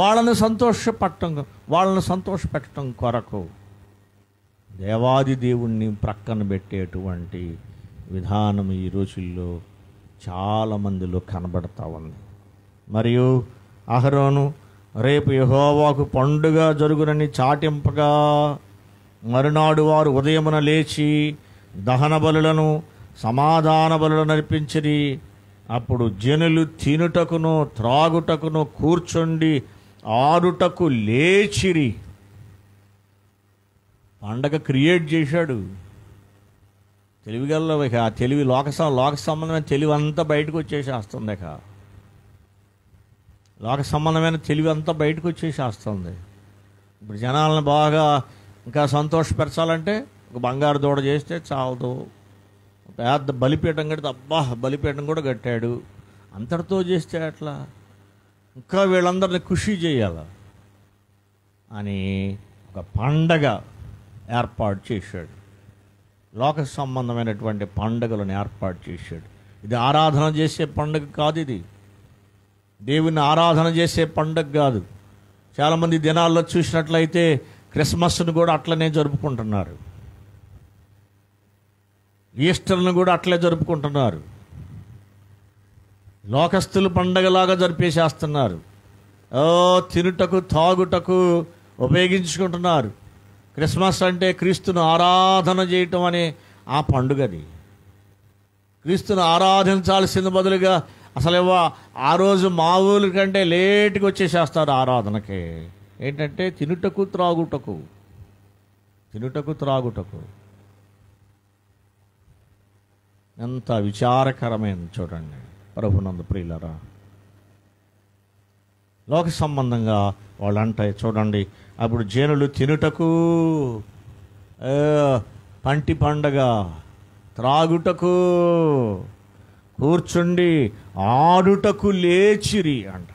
[SPEAKER 1] వాళ్ళను సంతోషపట్టం వాళ్ళను సంతోషపెట్టడం కొరకు దేవాది దేవుణ్ణి ప్రక్కన పెట్టేటువంటి విధానం ఈ రోజుల్లో చాలామందిలో కనబడతా ఉంది మరియు అహరోను రేపు యహోవాకు పండుగ జరుగునని చాటింపగా మరునాడు వారు ఉదయమున లేచి దహన బలులను సమాధాన బలులను అర్పించిరి అప్పుడు జనులు తినుటకును త్రాగుటకును కూర్చుండి ఆడుటకు లేచిరి పండగ క్రియేట్ చేశాడు తెలివిగల్లో ఇక తెలివి లోక లోక సంబంధమైన తెలివి అంతా బయటకు వచ్చేసేస్తుంది ఇక లోక సంబంధమైన తెలివి అంతా బయటకు వచ్చేసేస్తుంది ఇప్పుడు జనాలను బాగా ఇంకా సంతోషపరచాలంటే ఒక బంగారు దూడ చేస్తే చాలదు పెద్ద బలిపీఠం కడితే అబ్బా బలిపీఠం కూడా కట్టాడు అంతటితో చేస్తే అట్లా ఇంకా వీళ్ళందరినీ ఖుషి చేయాలి అని ఒక పండగ ఏర్పాటు చేశాడు లోక సంబంధమైనటువంటి పండుగలను ఏర్పాటు చేశాడు ఇది ఆరాధన చేసే పండుగ కాదు ఇది దేవుని ఆరాధన చేసే పండగ కాదు చాలామంది దినాల్లో చూసినట్లయితే క్రిస్మస్ను కూడా అట్లనే జరుపుకుంటున్నారు ఈస్టర్ను కూడా అట్లే జరుపుకుంటున్నారు లోకస్తులు పండగలాగా జరిపేసేస్తున్నారు ఓ తినుటకు తాగుటకు ఉపయోగించుకుంటున్నారు క్రిస్మస్ అంటే క్రీస్తును ఆరాధన చేయటం అనే ఆ పండుగది క్రీస్తును ఆరాధించాల్సిన బదులుగా అసలు ఆ రోజు ఊరి కంటే లేట్గా వచ్చేసేస్తారు ఆరాధనకి ఏంటంటే తినుటకు త్రాగుటకు తినుటకు త్రాగుటకు ఎంత విచారకరమైన చూడండి ప్రభునంద ప్రియులరా లోక సంబంధంగా వాళ్ళు అంటాయి చూడండి అప్పుడు జనులు తినుటకు పంటి పండగ త్రాగుటకు కూర్చుండి ఆడుటకు లేచిరి అంట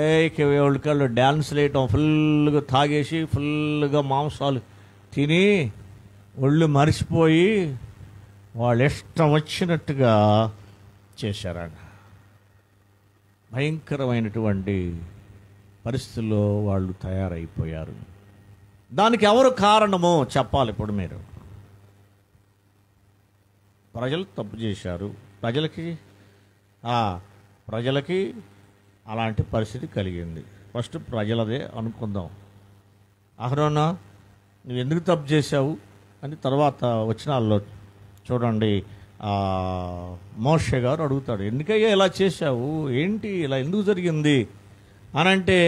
[SPEAKER 1] ఏక డ్యాన్స్ వేయటం ఫుల్గా తాగేసి ఫుల్గా మాంసాలు తిని ఒళ్ళు మరిచిపోయి వాళ్ళు ఇష్టం వచ్చినట్టుగా చేశారంట భయంకరమైనటువంటి పరిస్థితుల్లో వాళ్ళు తయారైపోయారు దానికి ఎవరు కారణమో చెప్పాలి ఇప్పుడు మీరు ప్రజలు తప్పు చేశారు ప్రజలకి ప్రజలకి అలాంటి పరిస్థితి కలిగింది ఫస్ట్ ప్రజలదే అనుకుందాం అహరోన నువ్వు ఎందుకు తప్పు చేశావు అని తర్వాత వాళ్ళు చూడండి మోషే గారు అడుగుతాడు ఎందుకయ్యా ఇలా చేశావు ఏంటి ఇలా ఎందుకు జరిగింది అని అంటే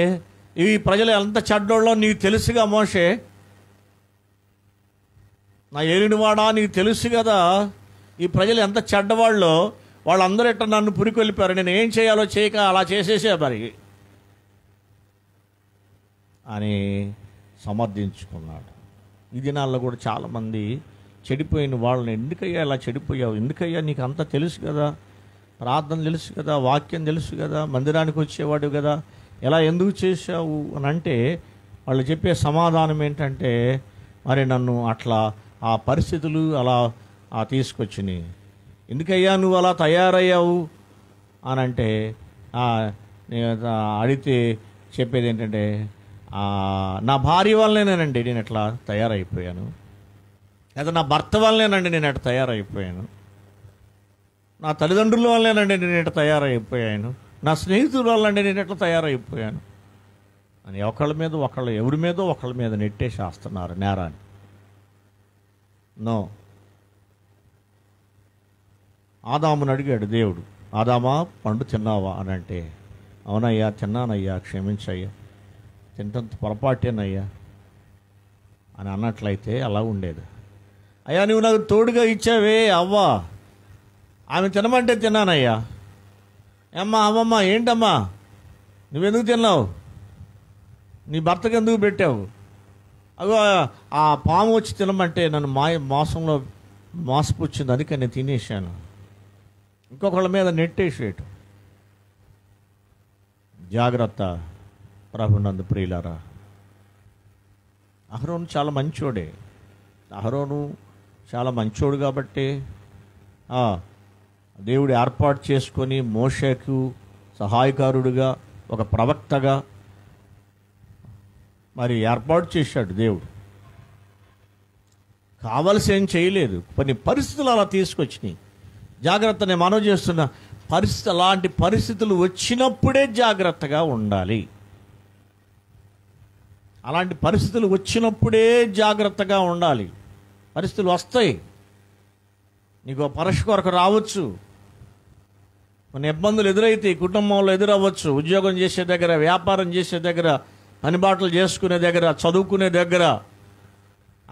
[SPEAKER 1] ఈ ప్రజలు ఎంత చెడ్డోళ్ళో నీకు తెలుసుగా మోషే నా ఏలినవాడా నీకు తెలుసు కదా ఈ ప్రజలు ఎంత చెడ్డవాళ్ళు వాళ్ళందరూ ఇట్ట నన్ను పురికొల్పారు నేను ఏం చేయాలో చేయక అలా చేసేసే మరి అని సమర్థించుకున్నాడు ఈ దినాల్లో కూడా చాలామంది చెడిపోయిన వాళ్ళని ఎందుకయ్యా ఇలా చెడిపోయావు ఎందుకయ్యా నీకు అంతా తెలుసు కదా ప్రార్థన తెలుసు కదా వాక్యం తెలుసు కదా మందిరానికి వచ్చేవాడు కదా ఎలా ఎందుకు చేసావు అని అంటే వాళ్ళు చెప్పే సమాధానం ఏంటంటే మరి నన్ను అట్లా ఆ పరిస్థితులు అలా ఆ తీసుకొచ్చిని ఎందుకయ్యా నువ్వు అలా తయారయ్యావు అని అంటే అడిగితే చెప్పేది ఏంటంటే నా భార్య వల్లనేనండి నేను ఇట్లా తయారైపోయాను లేదా నా భర్త వల్లనేనండి నేను ఎట్లా తయారైపోయాను నా తల్లిదండ్రుల వల్లనేనండి నేను ఇట్లా తయారైపోయాను నా స్నేహితుల వల్లండి నేను ఇట్లా తయారైపోయాను అని ఒకళ్ళ మీద ఒకళ్ళు ఎవరి మీద ఒకళ్ళ మీద నెట్టేసేస్తున్నారు నేరాన్ని నో ఆదామును అడిగాడు దేవుడు ఆదామా పండు తిన్నావా అని అంటే అవునయ్యా తిన్నానయ్యా క్షమించయ్యా తింటంత పొరపాటేనయ్యా అని అన్నట్లయితే అలా ఉండేది అయ్యా నువ్వు నాకు తోడుగా ఇచ్చావే అవ్వా ఆమె తినమంటే తిన్నానయ్యా ఏమ్మా అవ్వమ్మా ఏంటమ్మా నువ్వెందుకు తిన్నావు నీ భర్తకు ఎందుకు పెట్టావు అగో ఆ పాము వచ్చి తినమంటే నన్ను మా మాసంలో మాసపుచ్చింది అందుకని నేను తినేసాను ఇంకొకళ్ళ మీద నెట్టేసేయటం జాగ్రత్త ప్రభునందు ప్రియులారా అహరోను చాలా మంచోడే అహరోను చాలా మంచోడు కాబట్టి దేవుడు ఏర్పాటు చేసుకొని మోషకు సహాయకారుడిగా ఒక ప్రవక్తగా మరి ఏర్పాటు చేశాడు దేవుడు కావలసి ఏం చేయలేదు కొన్ని పరిస్థితులు అలా తీసుకొచ్చినాయి జాగ్రత్త నేను చేస్తున్న చేస్తున్నా పరిస్థితి అలాంటి పరిస్థితులు వచ్చినప్పుడే జాగ్రత్తగా ఉండాలి అలాంటి పరిస్థితులు వచ్చినప్పుడే జాగ్రత్తగా ఉండాలి పరిస్థితులు వస్తాయి నీకు పరశ కొరకు రావచ్చు కొన్ని ఇబ్బందులు ఎదురైతే కుటుంబంలో ఎదురవ్వచ్చు ఉద్యోగం చేసే దగ్గర వ్యాపారం చేసే దగ్గర పనిబాట్లు చేసుకునే దగ్గర చదువుకునే దగ్గర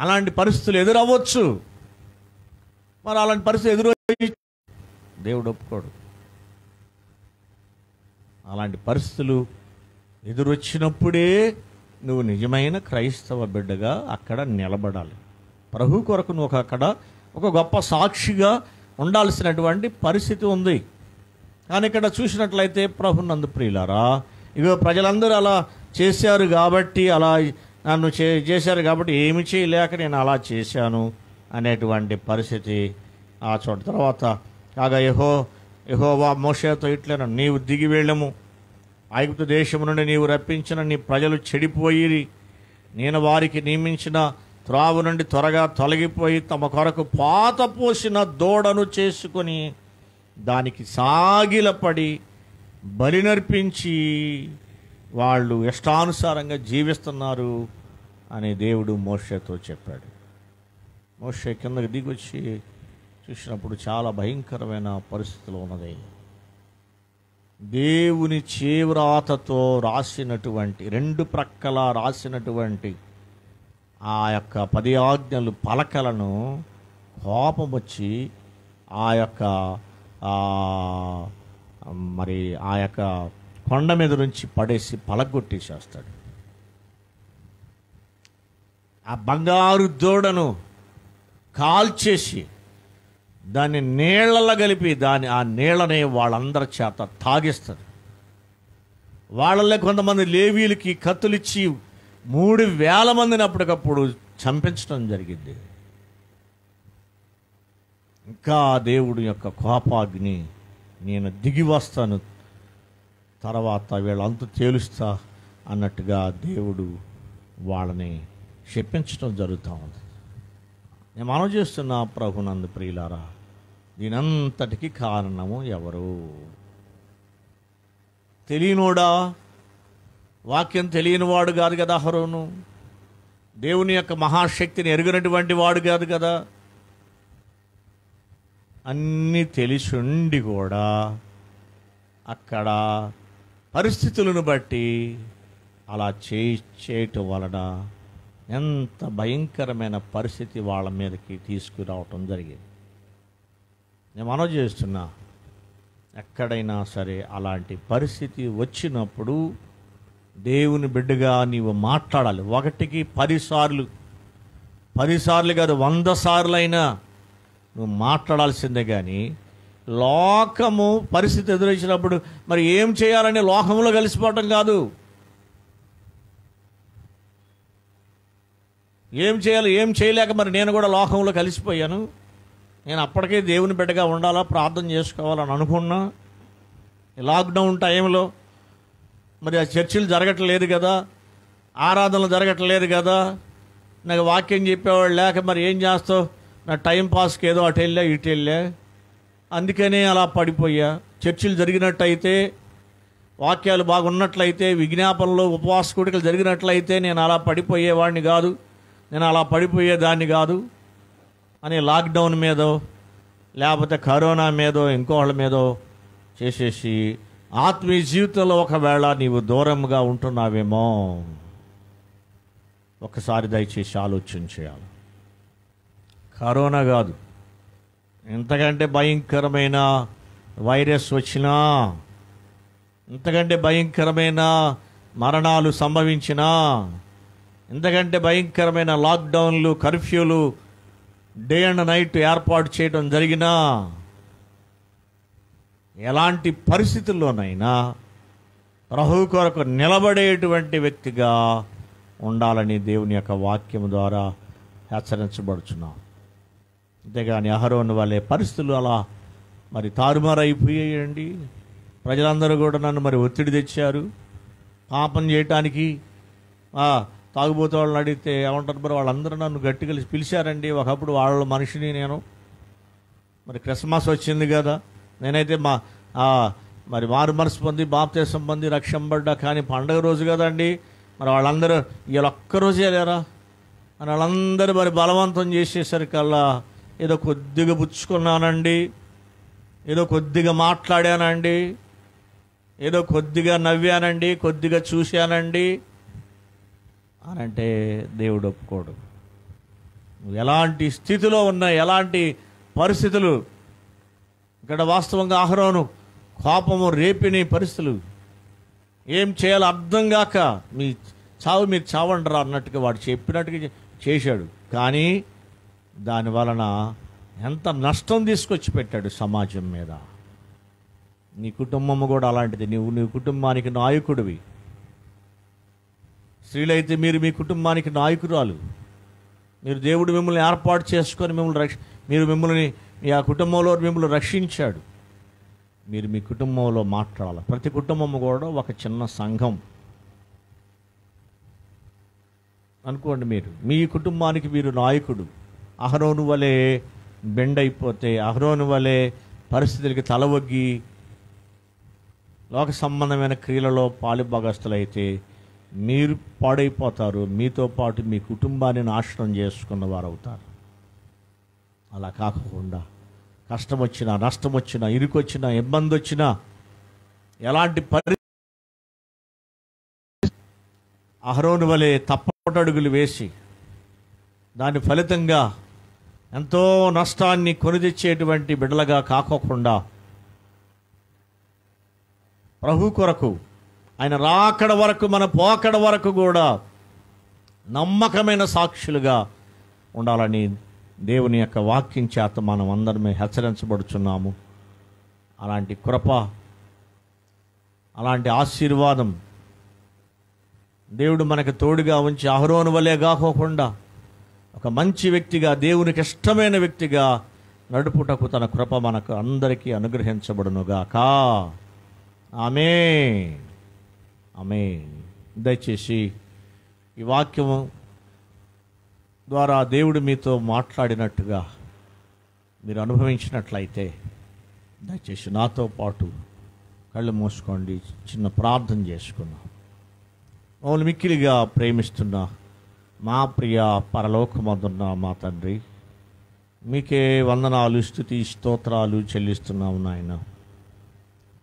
[SPEAKER 1] అలాంటి పరిస్థితులు ఎదురవ్వచ్చు మరి అలాంటి పరిస్థితులు ఎదురు దేవుడు ఒప్పుకోడు అలాంటి పరిస్థితులు ఎదురొచ్చినప్పుడే నువ్వు నిజమైన క్రైస్తవ బిడ్డగా అక్కడ నిలబడాలి ప్రభు కొరకు నువ్వు అక్కడ ఒక గొప్ప సాక్షిగా ఉండాల్సినటువంటి పరిస్థితి ఉంది కానీ ఇక్కడ చూసినట్లయితే ప్రభు నందు ప్రియులారా ఇగో ప్రజలందరూ అలా చేశారు కాబట్టి అలా నన్ను చే చేశారు కాబట్టి ఏమి చేయలేక నేను అలా చేశాను అనేటువంటి పరిస్థితి ఆ చోట తర్వాత కాగా యహో వా మోషేతో ఇట్లను నీవు దిగి వెళ్ళము ఐగుప్తు దేశము నుండి నీవు రప్పించిన నీ ప్రజలు చెడిపోయి నేను వారికి నియమించిన త్రావు నుండి త్వరగా తొలగిపోయి తమ కొరకు పాత పోసిన దూడను చేసుకొని దానికి సాగిలపడి బలి నర్పించి వాళ్ళు ఇష్టానుసారంగా జీవిస్తున్నారు అని దేవుడు మోషతో చెప్పాడు మోష కిందకి దిగొచ్చి చూసినప్పుడు చాలా భయంకరమైన పరిస్థితులు ఉన్నది దేవుని చేవ్రాతతో రాసినటువంటి రెండు ప్రక్కల రాసినటువంటి ఆ యొక్క పది ఆజ్ఞలు పలకలను కోపం వచ్చి ఆ యొక్క మరి ఆ యొక్క కొండ మీద నుంచి పడేసి పలగొట్టేసేస్తాడు ఆ బంగారు దూడను కాల్చేసి దాన్ని నీళ్ళలో కలిపి దాని ఆ నీళ్ళని వాళ్ళందరి చేత తాగిస్తుంది వాళ్ళల్లో కొంతమంది లేవీలకి కత్తులిచ్చి మూడు వేల మందిని అప్పటికప్పుడు చంపించడం జరిగింది ఇంకా దేవుడి యొక్క కోపాగ్ని నేను దిగి వస్తాను తర్వాత వీళ్ళంతా తేలుస్తా అన్నట్టుగా దేవుడు వాళ్ళని చెప్పించడం జరుగుతూ ఉంది నేను మనం చేస్తున్నా ప్రభునంద ప్రియులారా దీనంతటికి కారణము ఎవరు తెలియనోడా వాక్యం తెలియని వాడు కాదు కదా హరోను దేవుని యొక్క మహాశక్తిని ఎరిగినటువంటి వాడు కాదు కదా అన్నీ తెలిసుండి కూడా అక్కడ పరిస్థితులను బట్టి అలా చేయటం వలన ఎంత భయంకరమైన పరిస్థితి వాళ్ళ మీదకి తీసుకురావటం జరిగింది నేను మనవి చేస్తున్నా ఎక్కడైనా సరే అలాంటి పరిస్థితి వచ్చినప్పుడు దేవుని బిడ్డగా నీవు మాట్లాడాలి ఒకటికి పదిసార్లు పదిసార్లు కాదు వంద సార్లైనా నువ్వు మాట్లాడాల్సిందే కానీ లోకము పరిస్థితి ఎదురొచ్చినప్పుడు మరి ఏం చేయాలని లోకంలో కలిసిపోవటం కాదు ఏం చేయాలి ఏం చేయలేక మరి నేను కూడా లోకంలో కలిసిపోయాను నేను అప్పటికే దేవుని బిడ్డగా ఉండాలా ప్రార్థన చేసుకోవాలని అనుకున్నా లాక్డౌన్ టైంలో మరి ఆ చర్చిలు జరగట్లేదు కదా ఆరాధనలు జరగట్లేదు కదా నాకు వాక్యం చెప్పేవాడు లేక మరి ఏం చేస్తావు నా టైం పాస్కి ఏదో అటు వెళ్ళా ఇటు వెళ్ళా అందుకనే అలా పడిపోయా చర్చిలు జరిగినట్టయితే వాక్యాలు బాగున్నట్లయితే విజ్ఞాపనలు ఉపవాస కూడికలు జరిగినట్లయితే నేను అలా పడిపోయేవాడిని కాదు నేను అలా పడిపోయేదాన్ని కాదు అని లాక్డౌన్ మీదో లేకపోతే కరోనా మీదో ఇంకోళ్ళ మీదో చేసేసి ఆత్మీయ జీవితంలో ఒకవేళ నీవు దూరంగా ఉంటున్నావేమో ఒకసారి దయచేసి ఆలోచన చేయాలి కరోనా కాదు ఎంతకంటే భయంకరమైన వైరస్ వచ్చినా ఇంతకంటే భయంకరమైన మరణాలు సంభవించినా ఎంతకంటే భయంకరమైన లాక్డౌన్లు కర్ఫ్యూలు డే అండ్ నైట్ ఏర్పాటు చేయడం జరిగినా ఎలాంటి పరిస్థితుల్లోనైనా ప్రభు కొరకు నిలబడేటువంటి వ్యక్తిగా ఉండాలని దేవుని యొక్క వాక్యం ద్వారా హెచ్చరించబడుచున్నాం అంతేగాని అహరోని వాళ్ళే పరిస్థితులు అలా మరి తారుమారైపోయాయండి ప్రజలందరూ కూడా నన్ను మరి ఒత్తిడి తెచ్చారు పాపం చేయటానికి తాగుబోతే వాళ్ళని అడిగితే ఏమంటారు మరి వాళ్ళందరూ నన్ను గట్టి కలిసి పిలిచారండి ఒకప్పుడు వాళ్ళ మనిషిని నేను మరి క్రిస్మస్ వచ్చింది కదా నేనైతే మా మరి మారు మనసు పొంది బాప్తేశం పొంది రక్షంబడ్డా కానీ పండగ రోజు కదండి మరి వాళ్ళందరూ ఒక్క ఒక్కరోజే లేరా అని వాళ్ళందరూ మరి బలవంతం చేసేసరికల్లా ఏదో కొద్దిగా పుచ్చుకున్నానండి ఏదో కొద్దిగా మాట్లాడానండి ఏదో కొద్దిగా నవ్వానండి కొద్దిగా చూశానండి అని అంటే దేవుడు ఒప్పుకోడు నువ్వు ఎలాంటి స్థితిలో ఉన్న ఎలాంటి పరిస్థితులు ఇక్కడ వాస్తవంగా ఆహ్రోను కోపము రేపిని పరిస్థితులు ఏం చేయాలో అర్థం కాక మీ చావు మీరు చావండి రా అన్నట్టుగా వాడు చెప్పినట్టుగా చేశాడు కానీ దాని వలన ఎంత నష్టం తీసుకొచ్చి పెట్టాడు సమాజం మీద నీ కుటుంబము కూడా అలాంటిది నువ్వు నీ కుటుంబానికి నాయకుడివి స్త్రీలైతే మీరు మీ కుటుంబానికి నాయకురాలు మీరు దేవుడు మిమ్మల్ని ఏర్పాటు చేసుకొని మిమ్మల్ని రక్ష మీరు మిమ్మల్ని మీ ఆ కుటుంబంలో మిమ్మల్ని రక్షించాడు మీరు మీ కుటుంబంలో మాట్లాడాలి ప్రతి కుటుంబం కూడా ఒక చిన్న సంఘం అనుకోండి మీరు మీ కుటుంబానికి మీరు నాయకుడు అహరోను వలె బెండ్ అయిపోతే అహరోను వలె పరిస్థితులకి తలవగ్గి లోక సంబంధమైన క్రియలలో పాలుభాగస్తులైతే మీరు పాడైపోతారు మీతో పాటు మీ కుటుంబాన్ని నాశనం చేసుకున్న వారు అవుతారు అలా కాకుండా కష్టం వచ్చినా నష్టం వచ్చినా ఇరుకొచ్చినా ఇబ్బంది వచ్చినా ఎలాంటి పరి అహరోను వలె తప్పటడుగులు వేసి దాని ఫలితంగా ఎంతో నష్టాన్ని కొనిదెచ్చేటువంటి బిడ్డలుగా కాకోకుండా ప్రభు కొరకు ఆయన రాకడ వరకు మన పోకడ వరకు కూడా నమ్మకమైన సాక్షులుగా ఉండాలని దేవుని యొక్క వాక్యం చేత మనం అందరమే హెచ్చరించబడుచున్నాము అలాంటి కృప అలాంటి ఆశీర్వాదం దేవుడు మనకు తోడుగా ఉంచి అహరోను వలే కాకోకుండా ఒక మంచి వ్యక్తిగా దేవునికి ఇష్టమైన వ్యక్తిగా నడుపుటకు తన కృప మనకు అందరికీ అనుగ్రహించబడునుగాక ఆమె ఆమె దయచేసి ఈ వాక్యము ద్వారా దేవుడు మీతో మాట్లాడినట్టుగా మీరు అనుభవించినట్లయితే దయచేసి నాతో పాటు కళ్ళు మూసుకోండి చిన్న ప్రార్థన చేసుకున్నాం మమ్మల్ని మిక్కిలిగా ప్రేమిస్తున్న మా ప్రియ పరలోకమందున్న మా తండ్రి మీకే వందనాలు స్థుతి స్తోత్రాలు చెల్లిస్తున్నాము నాయన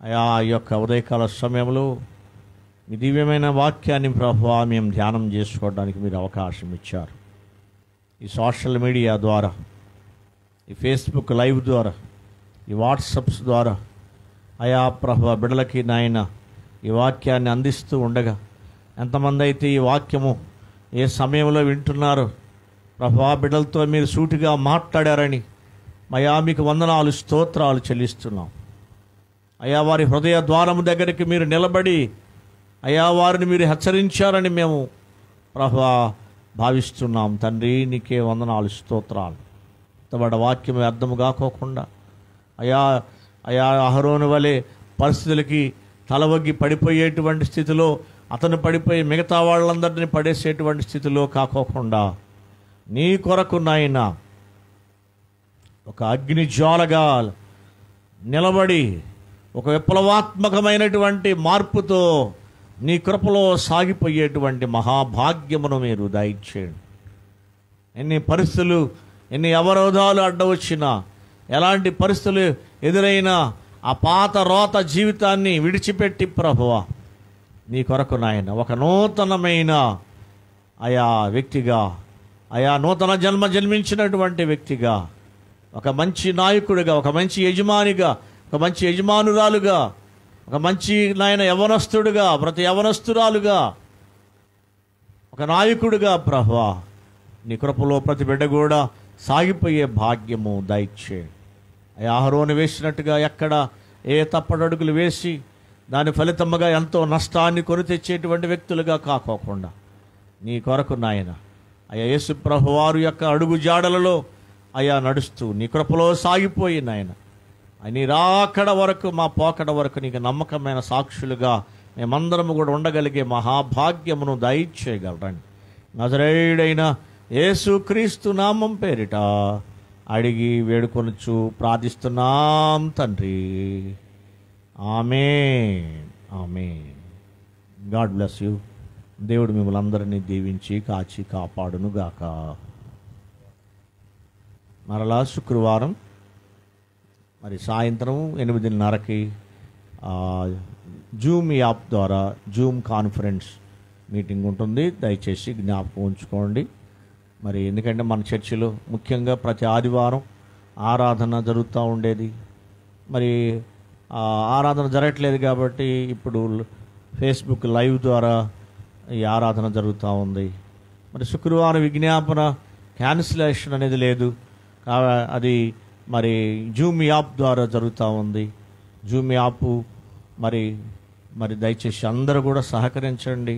[SPEAKER 1] అయా యొక్క ఉదయకాల సమయంలో మీ దివ్యమైన వాక్యాన్ని ప్రభావ మేము ధ్యానం చేసుకోవడానికి మీరు అవకాశం ఇచ్చారు ఈ సోషల్ మీడియా ద్వారా ఈ ఫేస్బుక్ లైవ్ ద్వారా ఈ వాట్సప్స్ ద్వారా అయా ప్రభ బిడలకి నాయన ఈ వాక్యాన్ని అందిస్తూ ఉండగా ఎంతమంది అయితే ఈ వాక్యము ఏ సమయంలో వింటున్నారో ప్రభా బిడలతో మీరు సూటిగా మాట్లాడారని అయా మీకు వందనాలు స్తోత్రాలు చెల్లిస్తున్నాం అయా వారి హృదయ ద్వారము దగ్గరికి మీరు నిలబడి అయా వారిని మీరు హెచ్చరించారని మేము ప్రభా భావిస్తున్నాం తండ్రి నీకే వందనాలు స్తోత్రాలు ఇంతవాడ వాక్యం అర్థం కాకోకుండా అయా అయా అహరోని వలె పరిస్థితులకి తలవగ్గి పడిపోయేటువంటి స్థితిలో అతను పడిపోయి మిగతా వాళ్ళందరినీ పడేసేటువంటి స్థితిలో కాకోకుండా నీ కొరకు నాయన ఒక అగ్నిజ్వాలగా నిలబడి ఒక విప్లవాత్మకమైనటువంటి మార్పుతో నీ కృపలో సాగిపోయేటువంటి మహాభాగ్యమును మీరు దయచేయండి ఎన్ని పరిస్థితులు ఎన్ని అవరోధాలు అడ్డవచ్చినా ఎలాంటి పరిస్థితులు ఎదురైనా ఆ పాత రోత జీవితాన్ని విడిచిపెట్టి ప్రభువ నీ కొరకు నాయన ఒక నూతనమైన ఆయా వ్యక్తిగా ఆయా నూతన జన్మ జన్మించినటువంటి వ్యక్తిగా ఒక మంచి నాయకుడిగా ఒక మంచి యజమానిగా ఒక మంచి యజమానురాలుగా ఒక మంచి నాయన యవనస్తుడుగా ప్రతి యవనస్తురాలుగా ఒక నాయకుడుగా ప్రభా నీ కృపలో ప్రతి బిడ్డ కూడా సాగిపోయే భాగ్యము దయచే ఆహరోని వేసినట్టుగా ఎక్కడ ఏ తప్పడడుగులు వేసి దాని ఫలితముగా ఎంతో నష్టాన్ని కొని తెచ్చేటువంటి వ్యక్తులుగా కాకోకుండా నీ కొరకు నాయన అయా యేసు వారు యొక్క అడుగు జాడలలో అయా నడుస్తూ నీ కృపలో సాగిపోయి నాయన ఆయన రాకడ వరకు మా పోకడ వరకు నీకు నమ్మకమైన సాక్షులుగా మేమందరము కూడా ఉండగలిగే మహాభాగ్యమును దయచేయగలరండి నజరేయుడైన యేసుక్రీస్తు నామం పేరిట అడిగి వేడుకొనొచ్చు ప్రార్థిస్తున్నాం తండ్రి ఆమె ఆమె గాడ్ బ్లెస్ యూ దేవుడు మిమ్మల్ని అందరినీ దీవించి కాచి కాపాడునుగాక మరలా శుక్రవారం మరి సాయంత్రం ఎనిమిదిన్నరకి జూమ్ యాప్ ద్వారా జూమ్ కాన్ఫరెన్స్ మీటింగ్ ఉంటుంది దయచేసి జ్ఞాపకం ఉంచుకోండి మరి ఎందుకంటే మన చర్చిలో ముఖ్యంగా ప్రతి ఆదివారం ఆరాధన జరుగుతూ ఉండేది మరి ఆరాధన జరగట్లేదు కాబట్టి ఇప్పుడు ఫేస్బుక్ లైవ్ ద్వారా ఈ ఆరాధన జరుగుతూ ఉంది మరి శుక్రవారం విజ్ఞాపన క్యాన్సిలేషన్ అనేది లేదు అది మరి జూమ్ యాప్ ద్వారా జరుగుతూ ఉంది జూమ్ యాప్ మరి మరి దయచేసి అందరూ కూడా సహకరించండి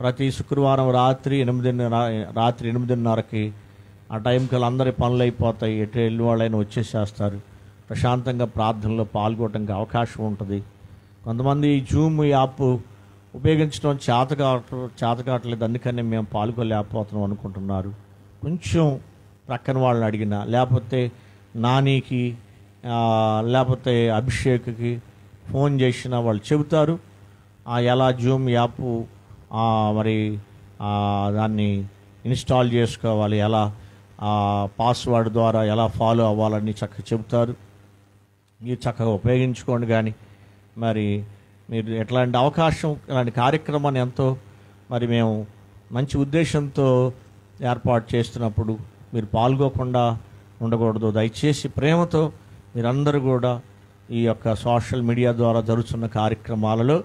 [SPEAKER 1] ప్రతి శుక్రవారం రాత్రి ఎనిమిదిన్నర రాత్రి ఎనిమిదిన్నరకి ఆ టైంకి అందరి పనులు అయిపోతాయి ఎటు వెళ్ళి వాళ్ళైనా వచ్చేసేస్తారు ప్రశాంతంగా ప్రార్థనలో పాల్గొనడానికి అవకాశం ఉంటుంది కొంతమంది జూమ్ యాప్ ఉపయోగించడం చేత చేత కావట్లేదు మేము పాల్గొలేకపోతున్నాం అనుకుంటున్నారు కొంచెం ప్రక్కన వాళ్ళని అడిగినా లేకపోతే నానికి లేకపోతే అభిషేక్కి ఫోన్ చేసిన వాళ్ళు చెబుతారు ఎలా జూమ్ యాప్ మరి దాన్ని ఇన్స్టాల్ చేసుకోవాలి ఎలా పాస్వర్డ్ ద్వారా ఎలా ఫాలో అవ్వాలని చక్కగా చెబుతారు మీరు చక్కగా ఉపయోగించుకోండి కానీ మరి మీరు ఎట్లాంటి అవకాశం ఇలాంటి కార్యక్రమాన్ని ఎంతో మరి మేము మంచి ఉద్దేశంతో ఏర్పాటు చేస్తున్నప్పుడు మీరు పాల్గొకుండా ఉండకూడదు దయచేసి ప్రేమతో మీరందరూ కూడా ఈ యొక్క సోషల్ మీడియా ద్వారా జరుగుతున్న కార్యక్రమాలలో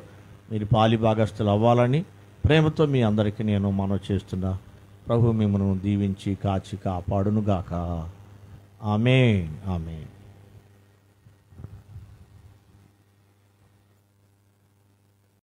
[SPEAKER 1] మీరు పాలి భాగస్తులు అవ్వాలని ప్రేమతో మీ అందరికీ నేను మనవి చేస్తున్నా ప్రభు మిమ్మల్ని దీవించి కాచి కాపాడునుగాక ఆమె ఆమె